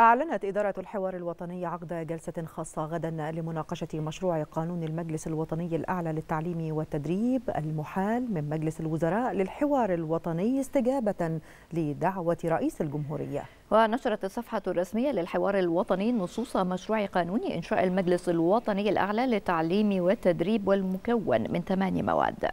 أعلنت إدارة الحوار الوطني عقد جلسة خاصة غدا لمناقشة مشروع قانون المجلس الوطني الأعلى للتعليم والتدريب المحال من مجلس الوزراء للحوار الوطني استجابة لدعوة رئيس الجمهورية ونشرت الصفحة الرسمية للحوار الوطني نصوص مشروع قانون إنشاء المجلس الوطني الأعلى للتعليم والتدريب والمكون من ثمان مواد